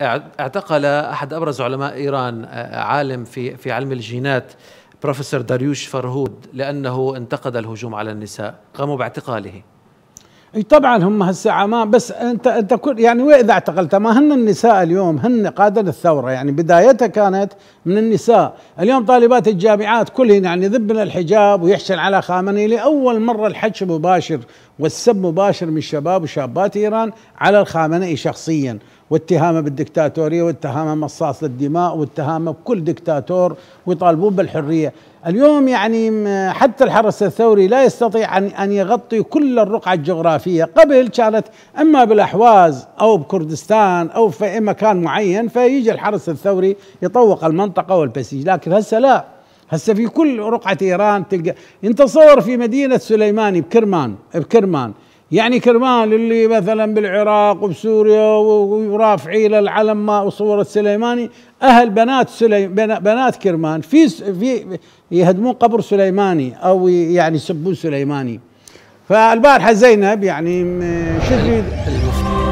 اعتقل احد ابرز علماء ايران آه، عالم في في علم الجينات بروفيسور داريوش فرهود لانه انتقد الهجوم على النساء قاموا باعتقاله اي طبعا هم هسه ما بس انت انت كل يعني واذا اعتقلت ما هن النساء اليوم هن قاده الثوره يعني بدايتها كانت من النساء، اليوم طالبات الجامعات كلهن يعني ذبن الحجاب ويحشن على خامنئي لاول مره الحج مباشر والسب مباشر من شباب وشابات ايران على الخامنئي شخصيا، واتهامه بالدكتاتوريه واتهامه مصاص للدماء واتهامه بكل دكتاتور ويطالبون بالحريه اليوم يعني حتى الحرس الثوري لا يستطيع ان ان يغطي كل الرقعه الجغرافيه، قبل كانت اما بالاحواز او بكردستان او في أي مكان معين فيجي الحرس الثوري يطوق المنطقه والبسيج، لكن هسه لا هسه في كل رقعه ايران تلقى انت صور في مدينه سليماني بكرمان بكرمان يعني كرمال اللي مثلا بالعراق وبسوريا ورافعي للعلم ما وصورة سليماني اهل بنات سلي بنات كرمان في في يهدمون قبر سليماني او يعني يسبون سليماني فالبارحه زينب يعني شو تريد